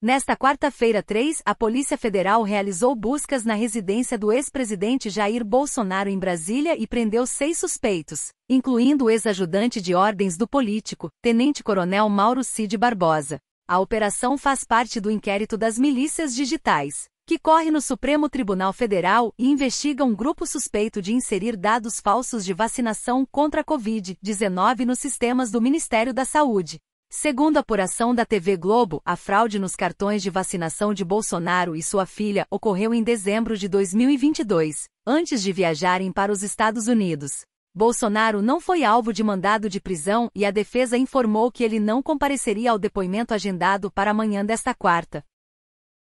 Nesta quarta-feira 3, a Polícia Federal realizou buscas na residência do ex-presidente Jair Bolsonaro em Brasília e prendeu seis suspeitos, incluindo o ex-ajudante de ordens do político, tenente-coronel Mauro Cid Barbosa. A operação faz parte do inquérito das milícias digitais, que corre no Supremo Tribunal Federal e investiga um grupo suspeito de inserir dados falsos de vacinação contra a Covid-19 nos sistemas do Ministério da Saúde. Segundo a apuração da TV Globo, a fraude nos cartões de vacinação de Bolsonaro e sua filha ocorreu em dezembro de 2022, antes de viajarem para os Estados Unidos. Bolsonaro não foi alvo de mandado de prisão e a defesa informou que ele não compareceria ao depoimento agendado para amanhã desta quarta.